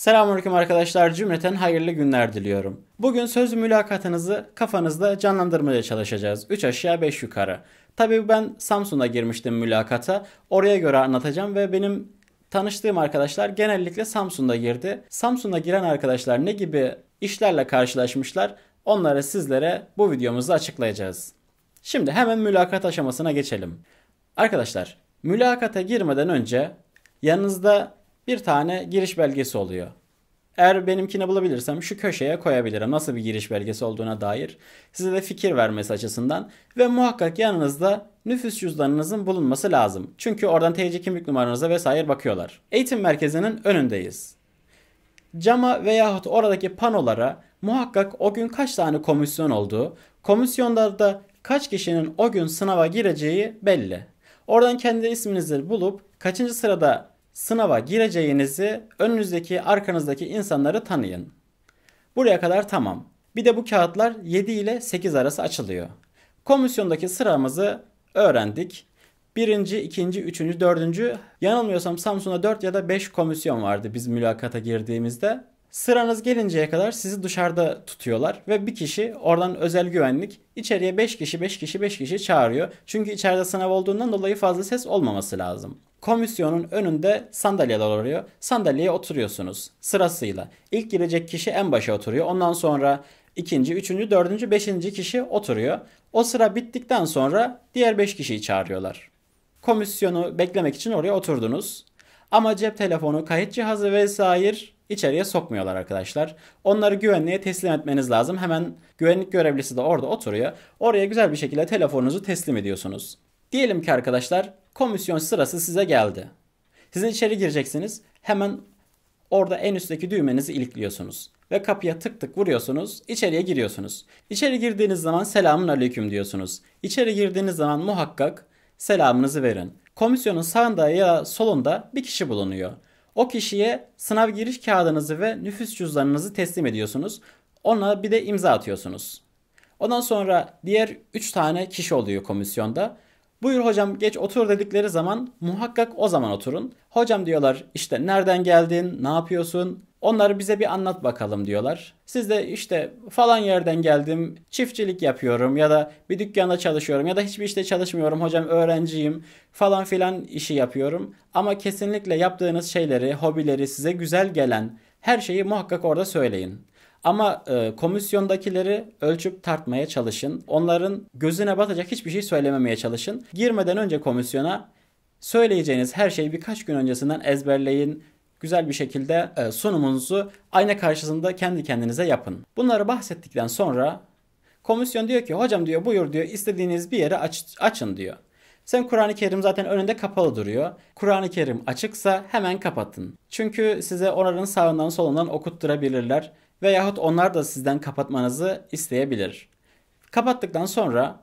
Selamünaleyküm arkadaşlar. Cümleten hayırlı günler diliyorum. Bugün söz mülakatınızı kafanızda canlandırmaya çalışacağız. 3 aşağı 5 yukarı. Tabii ben Samsun'a girmiştim mülakata. Oraya göre anlatacağım ve benim tanıştığım arkadaşlar genellikle Samsun'da girdi. Samsun'a giren arkadaşlar ne gibi işlerle karşılaşmışlar? Onları sizlere bu videomuzda açıklayacağız. Şimdi hemen mülakat aşamasına geçelim. Arkadaşlar, mülakata girmeden önce yanınızda bir tane giriş belgesi oluyor. Eğer benimkini bulabilirsem şu köşeye koyabilirim nasıl bir giriş belgesi olduğuna dair. Size de fikir vermesi açısından ve muhakkak yanınızda nüfus cüzdanınızın bulunması lazım. Çünkü oradan TC kimlik numaranıza vesaire bakıyorlar. Eğitim merkezinin önündeyiz. Cama veyahut oradaki panolara muhakkak o gün kaç tane komisyon olduğu, komisyonlarda kaç kişinin o gün sınava gireceği belli. Oradan kendi isminizi bulup kaçıncı sırada sınava gireceğinizi önünüzdeki arkanızdaki insanları tanıyın. Buraya kadar tamam. Bir de bu kağıtlar 7 ile 8 arası açılıyor. Komisyondaki sıramızı öğrendik. Birinci, ikinci, üçüncü, dördüncü. Yanılmıyorsam Samsun'da 4 ya da 5 komisyon vardı biz mülakata girdiğimizde. Sıranız gelinceye kadar sizi dışarıda tutuyorlar ve bir kişi oradan özel güvenlik içeriye 5 kişi 5 kişi 5 kişi çağırıyor. Çünkü içeride sınav olduğundan dolayı fazla ses olmaması lazım. Komisyonun önünde sandalyeler oluyor. Sandalyeye oturuyorsunuz sırasıyla. İlk girecek kişi en başa oturuyor. Ondan sonra ikinci, üçüncü, dördüncü, beşinci kişi oturuyor. O sıra bittikten sonra diğer beş kişiyi çağırıyorlar. Komisyonu beklemek için oraya oturdunuz. Ama cep telefonu, kayıt cihazı vesaire içeriye sokmuyorlar arkadaşlar. Onları güvenliğe teslim etmeniz lazım. Hemen güvenlik görevlisi de orada oturuyor. Oraya güzel bir şekilde telefonunuzu teslim ediyorsunuz. Diyelim ki arkadaşlar komisyon sırası size geldi. Siz içeri gireceksiniz. Hemen orada en üstteki düğmenizi ilikliyorsunuz. Ve kapıya tık tık vuruyorsunuz. İçeriye giriyorsunuz. İçeri girdiğiniz zaman selamun aleyküm diyorsunuz. İçeri girdiğiniz zaman muhakkak selamınızı verin. Komisyonun sağında ya solunda bir kişi bulunuyor. O kişiye sınav giriş kağıdınızı ve nüfus cüzdanınızı teslim ediyorsunuz. Ona bir de imza atıyorsunuz. Ondan sonra diğer 3 tane kişi oluyor komisyonda. Buyur hocam geç otur dedikleri zaman muhakkak o zaman oturun. Hocam diyorlar işte nereden geldin, ne yapıyorsun, Onları bize bir anlat bakalım diyorlar. Siz de işte falan yerden geldim, çiftçilik yapıyorum ya da bir dükkanda çalışıyorum ya da hiçbir işte çalışmıyorum hocam öğrenciyim falan filan işi yapıyorum. Ama kesinlikle yaptığınız şeyleri, hobileri size güzel gelen her şeyi muhakkak orada söyleyin. Ama e, komisyondakileri ölçüp tartmaya çalışın. Onların gözüne batacak hiçbir şey söylememeye çalışın. Girmeden önce komisyona söyleyeceğiniz her şeyi birkaç gün öncesinden ezberleyin. Güzel bir şekilde e, sunumunuzu ayna karşısında kendi kendinize yapın. Bunları bahsettikten sonra komisyon diyor ki hocam diyor buyur diyor istediğiniz bir yere aç, açın diyor. Sen Kur'an-ı Kerim zaten önünde kapalı duruyor. Kur'an-ı Kerim açıksa hemen kapatın. Çünkü size onların sağından solundan okutturabilirler veyahut onlar da sizden kapatmanızı isteyebilir. Kapattıktan sonra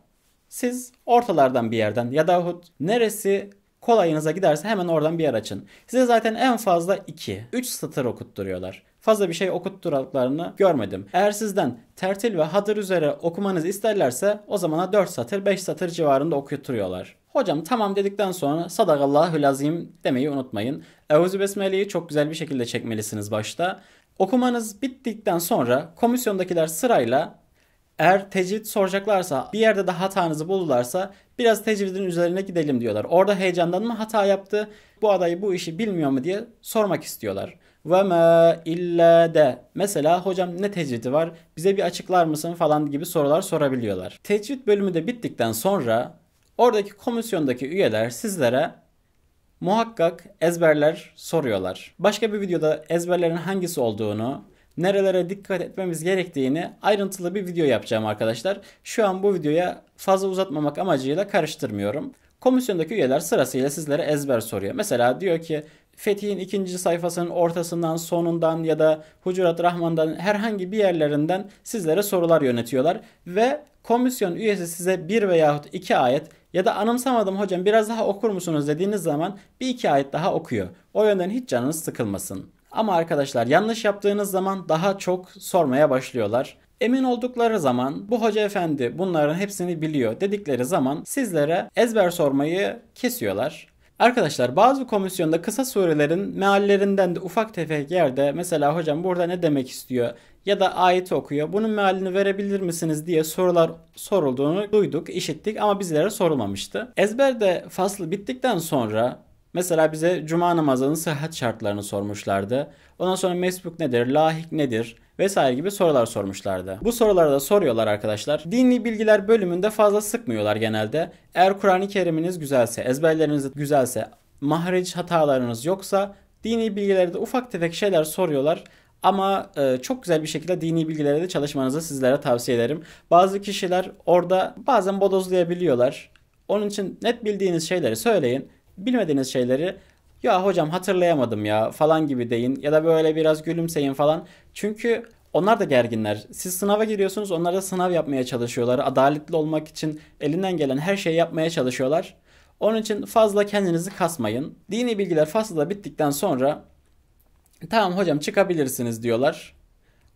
siz ortalardan bir yerden ya da neresi kolayınıza giderse hemen oradan bir yer açın. Size zaten en fazla 2, 3 satır okutturuyorlar. Fazla bir şey okutturaklarını görmedim. Eğer sizden tertil ve hadır üzere okumanızı isterlerse o zamana 4 satır, 5 satır civarında okutturuyorlar. Hocam tamam dedikten sonra sadakallahü lazim demeyi unutmayın. Euzü besmeleyi çok güzel bir şekilde çekmelisiniz başta. Okumanız bittikten sonra komisyondakiler sırayla eğer tecvid soracaklarsa bir yerde de hatanızı buldularsa biraz tecvidin üzerine gidelim diyorlar. Orada heyecandan mı hata yaptı bu adayı bu işi bilmiyor mu diye sormak istiyorlar. Ve me illa de mesela hocam ne tecvidi var bize bir açıklar mısın falan gibi sorular sorabiliyorlar. Tecvid bölümü de bittikten sonra oradaki komisyondaki üyeler sizlere Muhakkak ezberler soruyorlar. Başka bir videoda ezberlerin hangisi olduğunu, nerelere dikkat etmemiz gerektiğini ayrıntılı bir video yapacağım arkadaşlar. Şu an bu videoya fazla uzatmamak amacıyla karıştırmıyorum. Komisyondaki üyeler sırasıyla sizlere ezber soruyor. Mesela diyor ki Fetih'in ikinci sayfasının ortasından, sonundan ya da Hucurat Rahman'dan herhangi bir yerlerinden sizlere sorular yönetiyorlar. Ve komisyon üyesi size bir veyahut iki ayet ya da anımsamadım hocam biraz daha okur musunuz dediğiniz zaman bir iki ayet daha okuyor. O yönden hiç canınız sıkılmasın. Ama arkadaşlar yanlış yaptığınız zaman daha çok sormaya başlıyorlar. Emin oldukları zaman bu hoca efendi bunların hepsini biliyor dedikleri zaman sizlere ezber sormayı kesiyorlar. Arkadaşlar bazı komisyonda kısa surelerin meallerinden de ufak tefek yerde mesela hocam burada ne demek istiyor ya da ayet okuyor. Bunun mealini verebilir misiniz diye sorular sorulduğunu duyduk, işittik ama bizlere sorulmamıştı. Ezberde faslı bittikten sonra Mesela bize cuma namazının sıhhat şartlarını sormuşlardı. Ondan sonra mesbuk nedir, lahik nedir vesaire gibi sorular sormuşlardı. Bu soruları da soruyorlar arkadaşlar. Dini bilgiler bölümünde fazla sıkmıyorlar genelde. Eğer Kur'an-ı Kerim'iniz güzelse, ezberleriniz güzelse, mahreç hatalarınız yoksa dini bilgilerde ufak tefek şeyler soruyorlar. Ama e, çok güzel bir şekilde dini bilgilere de çalışmanızı sizlere tavsiye ederim. Bazı kişiler orada bazen bodozlayabiliyorlar. Onun için net bildiğiniz şeyleri söyleyin. Bilmediğiniz şeyleri ya hocam hatırlayamadım ya falan gibi deyin ya da böyle biraz gülümseyin falan. Çünkü onlar da gerginler. Siz sınava giriyorsunuz onlar da sınav yapmaya çalışıyorlar. Adaletli olmak için elinden gelen her şeyi yapmaya çalışıyorlar. Onun için fazla kendinizi kasmayın. Dini bilgiler fazla bittikten sonra Tamam hocam çıkabilirsiniz diyorlar.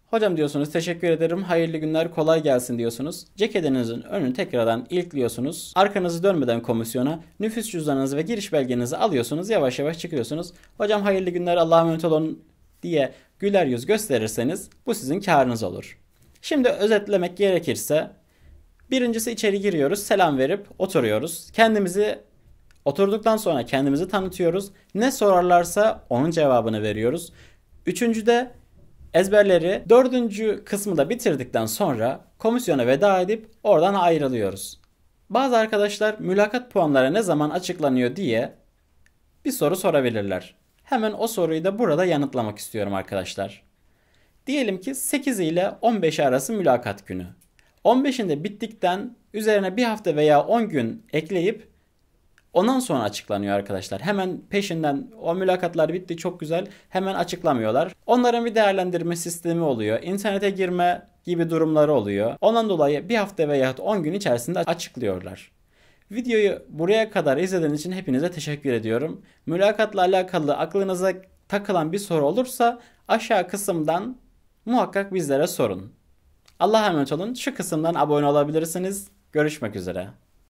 Hocam diyorsunuz teşekkür ederim hayırlı günler kolay gelsin diyorsunuz. Ceketinizin önünü tekrardan ilkliyorsunuz. Arkanızı dönmeden komisyona nüfus cüzdanınızı ve giriş belgenizi alıyorsunuz. Yavaş yavaş çıkıyorsunuz. Hocam hayırlı günler Allah'a emanet olun diye güler yüz gösterirseniz bu sizin karınız olur. Şimdi özetlemek gerekirse birincisi içeri giriyoruz selam verip oturuyoruz. Kendimizi Oturduktan sonra kendimizi tanıtıyoruz. Ne sorarlarsa onun cevabını veriyoruz. Üçüncüde ezberleri dördüncü kısmı da bitirdikten sonra komisyona veda edip oradan ayrılıyoruz. Bazı arkadaşlar mülakat puanları ne zaman açıklanıyor diye bir soru sorabilirler. Hemen o soruyu da burada yanıtlamak istiyorum arkadaşlar. Diyelim ki 8 ile 15 arası mülakat günü. 15'inde bittikten üzerine bir hafta veya 10 gün ekleyip Ondan sonra açıklanıyor arkadaşlar. Hemen peşinden o mülakatlar bitti çok güzel. Hemen açıklamıyorlar. Onların bir değerlendirme sistemi oluyor. İnternete girme gibi durumları oluyor. Ondan dolayı bir hafta veya 10 gün içerisinde açıklıyorlar. Videoyu buraya kadar izlediğiniz için hepinize teşekkür ediyorum. Mülakatla alakalı aklınıza takılan bir soru olursa aşağı kısımdan muhakkak bizlere sorun. Allah'a emanet olun. Şu kısımdan abone olabilirsiniz. Görüşmek üzere.